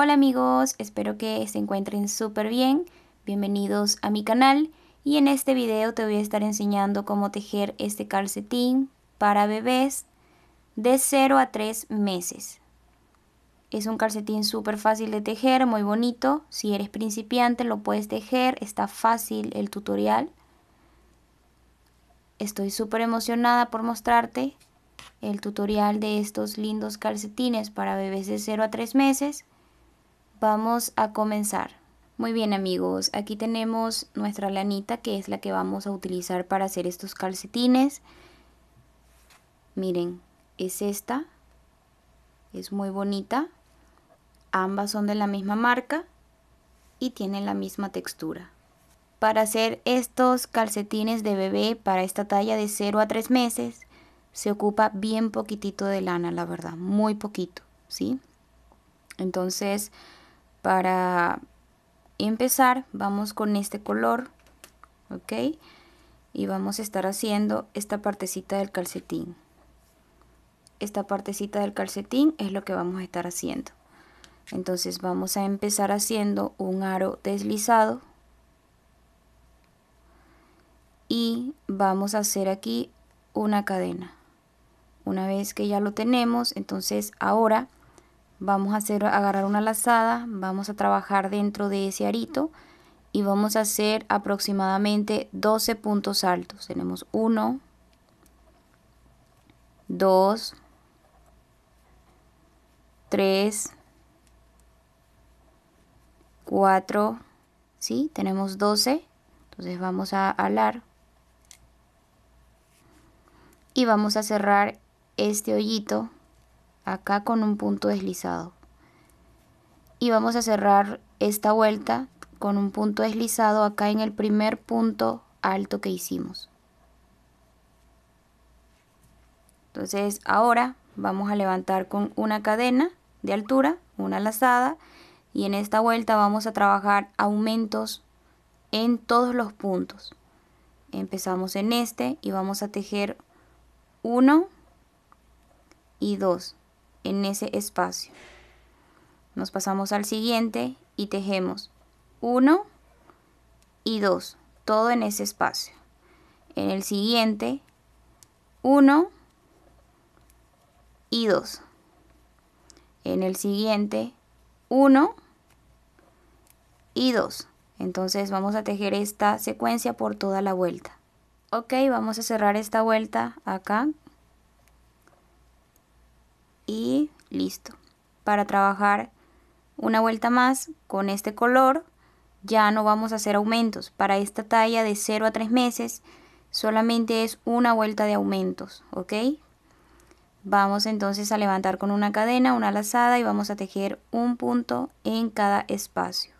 Hola amigos, espero que se encuentren súper bien. Bienvenidos a mi canal y en este video te voy a estar enseñando cómo tejer este calcetín para bebés de 0 a 3 meses. Es un calcetín súper fácil de tejer, muy bonito. Si eres principiante lo puedes tejer, está fácil el tutorial. Estoy súper emocionada por mostrarte el tutorial de estos lindos calcetines para bebés de 0 a 3 meses. Vamos a comenzar. Muy bien amigos, aquí tenemos nuestra lanita que es la que vamos a utilizar para hacer estos calcetines. Miren, es esta, es muy bonita. Ambas son de la misma marca y tienen la misma textura. Para hacer estos calcetines de bebé para esta talla de 0 a 3 meses, se ocupa bien poquitito de lana, la verdad, muy poquito, ¿sí? Entonces, para empezar, vamos con este color, ¿ok? Y vamos a estar haciendo esta partecita del calcetín. Esta partecita del calcetín es lo que vamos a estar haciendo. Entonces vamos a empezar haciendo un aro deslizado. Y vamos a hacer aquí una cadena. Una vez que ya lo tenemos, entonces ahora Vamos a hacer, agarrar una lazada, vamos a trabajar dentro de ese arito y vamos a hacer aproximadamente 12 puntos altos. Tenemos 1, 2, 3, 4, ¿sí? Tenemos 12, entonces vamos a alar y vamos a cerrar este hoyito acá con un punto deslizado. Y vamos a cerrar esta vuelta con un punto deslizado acá en el primer punto alto que hicimos. Entonces ahora vamos a levantar con una cadena de altura, una lazada, y en esta vuelta vamos a trabajar aumentos en todos los puntos. Empezamos en este y vamos a tejer 1 y 2 en ese espacio. Nos pasamos al siguiente y tejemos 1 y 2, todo en ese espacio. En el siguiente, 1 y 2. En el siguiente, 1 y 2. Entonces vamos a tejer esta secuencia por toda la vuelta. Ok, vamos a cerrar esta vuelta acá y listo. Para trabajar una vuelta más con este color ya no vamos a hacer aumentos. Para esta talla de 0 a 3 meses solamente es una vuelta de aumentos, ¿ok? Vamos entonces a levantar con una cadena, una lazada y vamos a tejer un punto en cada espacio.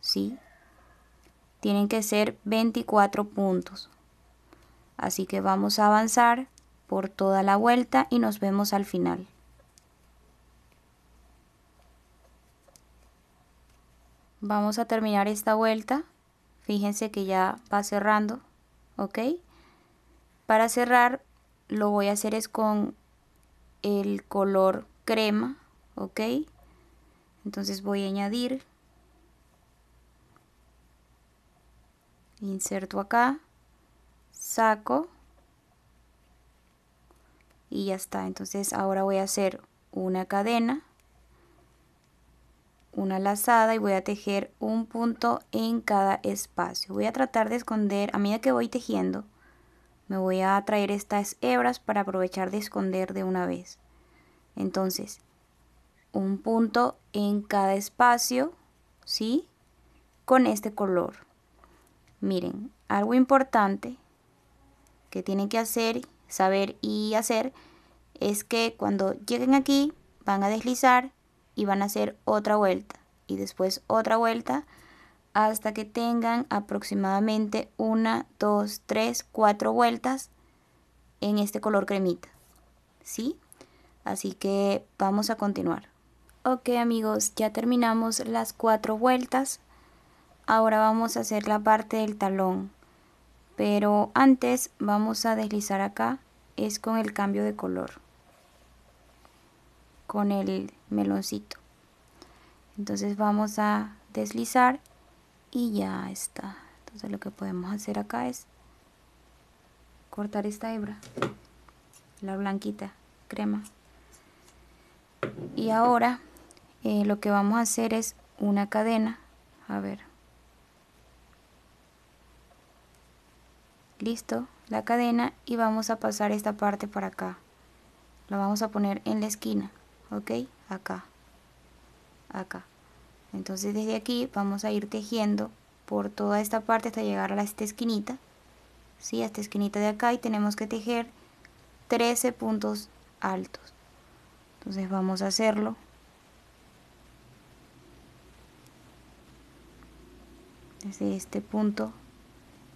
¿Sí? Tienen que ser 24 puntos. Así que vamos a avanzar por toda la vuelta y nos vemos al final. Vamos a terminar esta vuelta. Fíjense que ya va cerrando, ¿ok? Para cerrar lo voy a hacer es con el color crema, ¿ok? Entonces voy a añadir. Inserto acá. Saco y ya está entonces ahora voy a hacer una cadena una lazada y voy a tejer un punto en cada espacio voy a tratar de esconder a medida que voy tejiendo me voy a traer estas hebras para aprovechar de esconder de una vez entonces un punto en cada espacio ¿sí? con este color miren algo importante que tienen que hacer saber y hacer es que cuando lleguen aquí van a deslizar y van a hacer otra vuelta y después otra vuelta hasta que tengan aproximadamente una, dos, tres, cuatro vueltas en este color cremita. ¿Sí? Así que vamos a continuar. Ok amigos, ya terminamos las cuatro vueltas. Ahora vamos a hacer la parte del talón pero antes vamos a deslizar acá es con el cambio de color con el meloncito entonces vamos a deslizar y ya está entonces lo que podemos hacer acá es cortar esta hebra la blanquita crema y ahora eh, lo que vamos a hacer es una cadena a ver listo la cadena y vamos a pasar esta parte para acá la vamos a poner en la esquina ok acá acá entonces desde aquí vamos a ir tejiendo por toda esta parte hasta llegar a esta esquinita ¿sí? esta esquinita de acá y tenemos que tejer 13 puntos altos entonces vamos a hacerlo desde este punto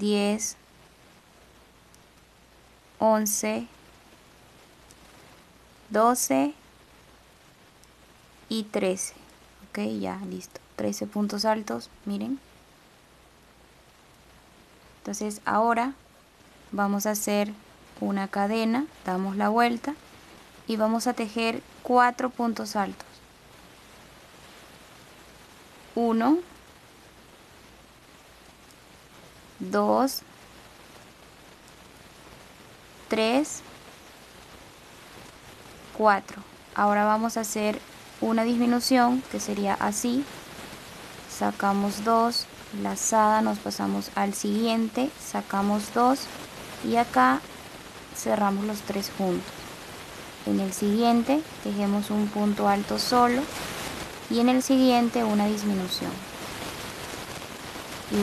10, 11, 12 y 13. Ok, ya, listo. 13 puntos altos, miren. Entonces ahora vamos a hacer una cadena, damos la vuelta y vamos a tejer 4 puntos altos. 1, 2, 3, 4. Ahora vamos a hacer una disminución que sería así. Sacamos 2, lazada, nos pasamos al siguiente, sacamos 2 y acá cerramos los tres juntos. En el siguiente tejemos un punto alto solo y en el siguiente una disminución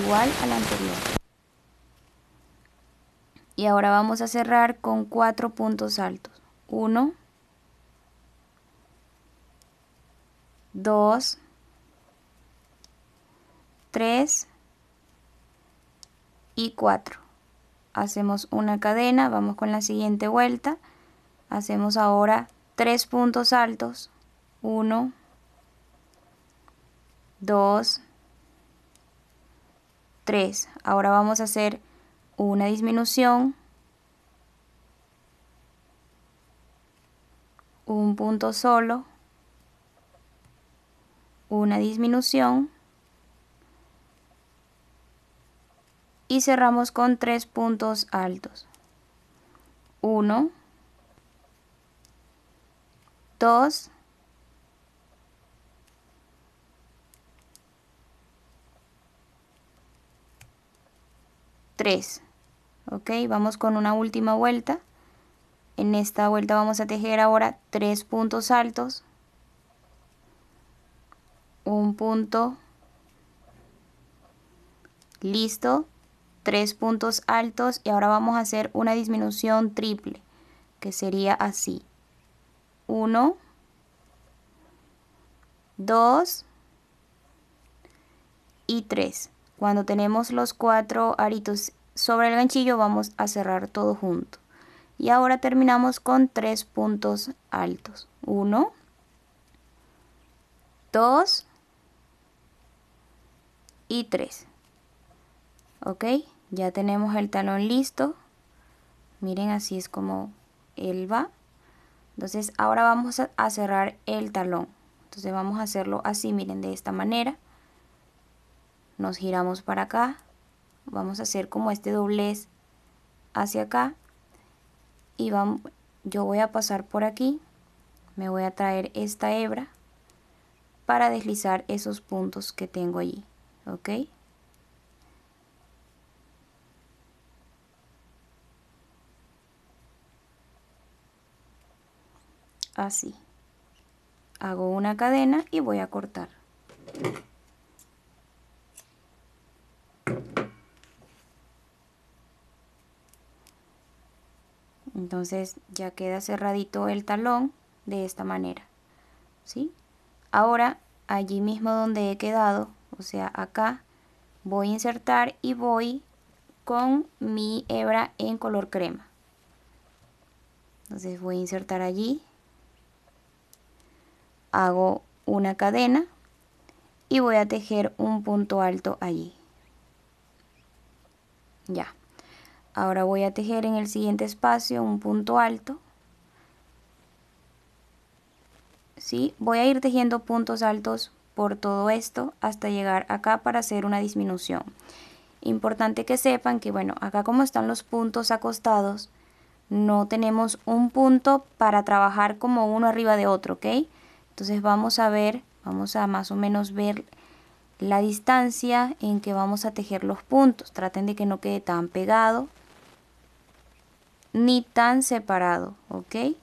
igual a la anterior. Y ahora vamos a cerrar con cuatro puntos altos. 1, 2, 3 y 4. Hacemos una cadena, vamos con la siguiente vuelta. Hacemos ahora tres puntos altos. 1, 2, 3. Ahora vamos a hacer una disminución, un punto solo, una disminución y cerramos con tres puntos altos. 1, 2, tres ok vamos con una última vuelta en esta vuelta vamos a tejer ahora tres puntos altos un punto listo tres puntos altos y ahora vamos a hacer una disminución triple que sería así 1 2 y 3 cuando tenemos los cuatro aritos sobre el ganchillo vamos a cerrar todo junto. Y ahora terminamos con tres puntos altos. Uno, dos y tres. Ok, ya tenemos el talón listo. Miren, así es como él va. Entonces ahora vamos a cerrar el talón. Entonces vamos a hacerlo así, miren, de esta manera. Nos giramos para acá vamos a hacer como este doblez hacia acá y vamos, yo voy a pasar por aquí me voy a traer esta hebra para deslizar esos puntos que tengo allí ok así hago una cadena y voy a cortar Entonces ya queda cerradito el talón de esta manera. ¿sí? Ahora allí mismo donde he quedado, o sea acá, voy a insertar y voy con mi hebra en color crema. Entonces voy a insertar allí, hago una cadena y voy a tejer un punto alto allí. Ya. Ahora voy a tejer en el siguiente espacio un punto alto. ¿Sí? Voy a ir tejiendo puntos altos por todo esto hasta llegar acá para hacer una disminución. Importante que sepan que, bueno, acá como están los puntos acostados, no tenemos un punto para trabajar como uno arriba de otro, ¿ok? Entonces vamos a ver, vamos a más o menos ver la distancia en que vamos a tejer los puntos. Traten de que no quede tan pegado ni tan separado, ¿ok?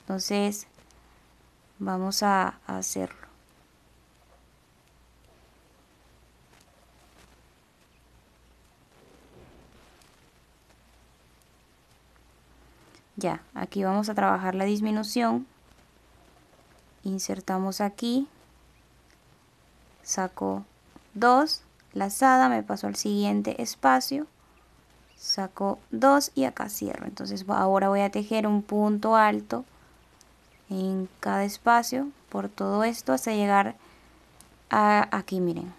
Entonces, vamos a hacerlo. Ya, aquí vamos a trabajar la disminución. Insertamos aquí. Saco 2, lazada, me paso al siguiente espacio saco 2 y acá cierro entonces ahora voy a tejer un punto alto en cada espacio por todo esto hasta llegar a aquí miren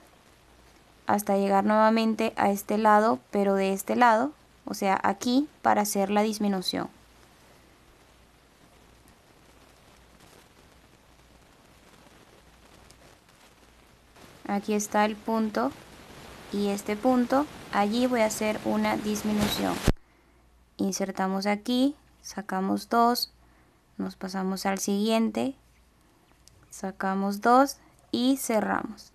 hasta llegar nuevamente a este lado pero de este lado o sea aquí para hacer la disminución aquí está el punto y este punto allí voy a hacer una disminución. Insertamos aquí, sacamos 2, nos pasamos al siguiente, sacamos dos y cerramos.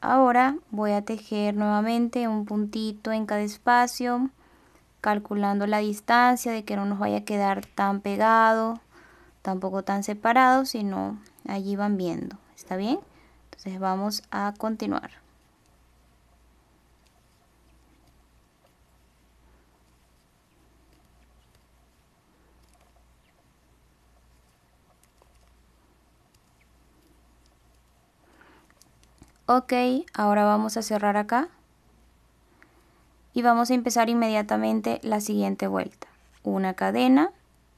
Ahora voy a tejer nuevamente un puntito en cada espacio, calculando la distancia de que no nos vaya a quedar tan pegado, tampoco tan separado, sino allí van viendo. ¿Está bien? Entonces vamos a continuar. Ok, ahora vamos a cerrar acá y vamos a empezar inmediatamente la siguiente vuelta. Una cadena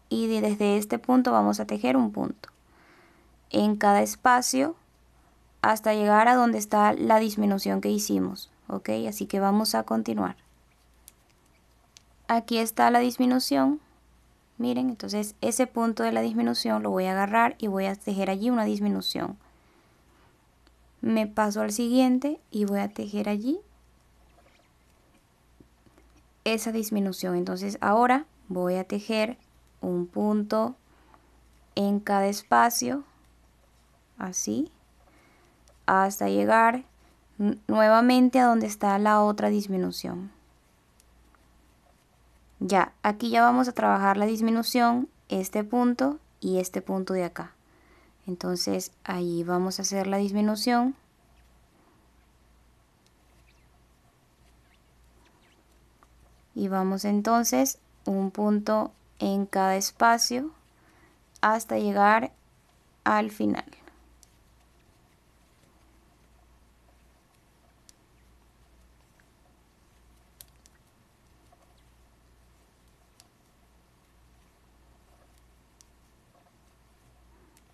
y desde este punto vamos a tejer un punto en cada espacio hasta llegar a donde está la disminución que hicimos. Ok, así que vamos a continuar. Aquí está la disminución. Miren, entonces ese punto de la disminución lo voy a agarrar y voy a tejer allí una disminución me paso al siguiente y voy a tejer allí esa disminución entonces ahora voy a tejer un punto en cada espacio así hasta llegar nuevamente a donde está la otra disminución ya aquí ya vamos a trabajar la disminución este punto y este punto de acá entonces ahí vamos a hacer la disminución. Y vamos entonces un punto en cada espacio hasta llegar al final.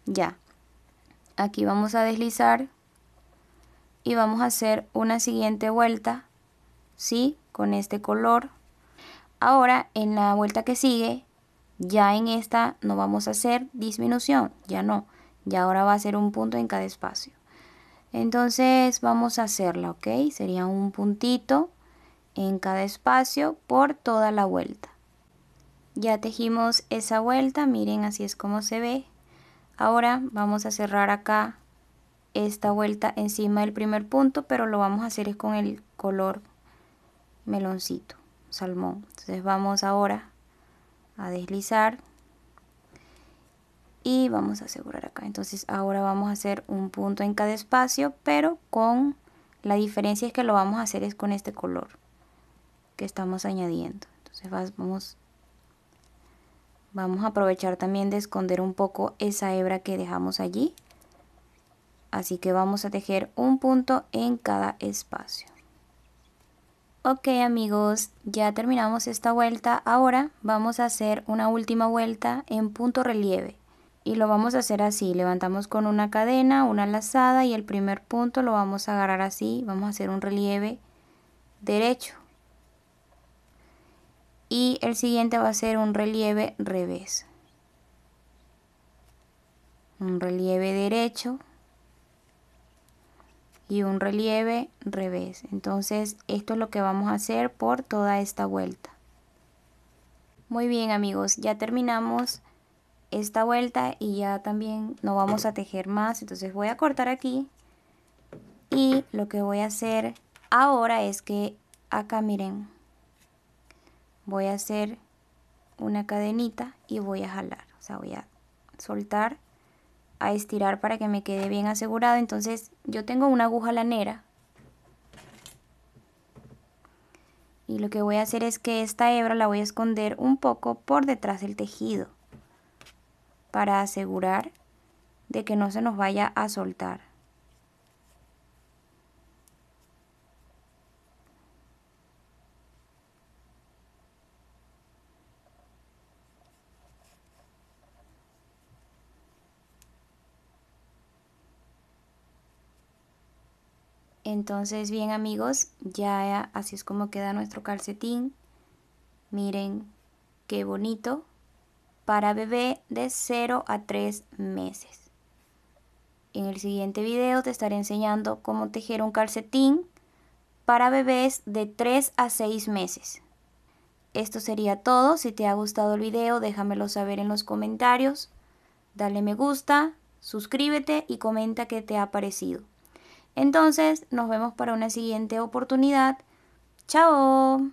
Ya, Aquí vamos a deslizar y vamos a hacer una siguiente vuelta, ¿sí? Con este color. Ahora en la vuelta que sigue, ya en esta no vamos a hacer disminución, ya no. Ya ahora va a ser un punto en cada espacio. Entonces vamos a hacerla, ¿ok? Sería un puntito en cada espacio por toda la vuelta. Ya tejimos esa vuelta, miren así es como se ve. Ahora vamos a cerrar acá esta vuelta encima del primer punto, pero lo vamos a hacer es con el color meloncito, salmón. Entonces vamos ahora a deslizar y vamos a asegurar acá. Entonces ahora vamos a hacer un punto en cada espacio, pero con la diferencia es que lo vamos a hacer es con este color que estamos añadiendo. Entonces vamos Vamos a aprovechar también de esconder un poco esa hebra que dejamos allí. Así que vamos a tejer un punto en cada espacio. Ok amigos, ya terminamos esta vuelta. Ahora vamos a hacer una última vuelta en punto relieve. Y lo vamos a hacer así, levantamos con una cadena, una lazada y el primer punto lo vamos a agarrar así. Vamos a hacer un relieve derecho y el siguiente va a ser un relieve revés un relieve derecho y un relieve revés entonces esto es lo que vamos a hacer por toda esta vuelta muy bien amigos ya terminamos esta vuelta y ya también no vamos a tejer más entonces voy a cortar aquí y lo que voy a hacer ahora es que acá miren voy a hacer una cadenita y voy a jalar, o sea, voy a soltar, a estirar para que me quede bien asegurado. Entonces yo tengo una aguja lanera y lo que voy a hacer es que esta hebra la voy a esconder un poco por detrás del tejido para asegurar de que no se nos vaya a soltar. Entonces, bien amigos, ya así es como queda nuestro calcetín. Miren qué bonito. Para bebé de 0 a 3 meses. En el siguiente video te estaré enseñando cómo tejer un calcetín para bebés de 3 a 6 meses. Esto sería todo. Si te ha gustado el video, déjamelo saber en los comentarios. Dale me gusta, suscríbete y comenta qué te ha parecido. Entonces, nos vemos para una siguiente oportunidad. ¡Chao!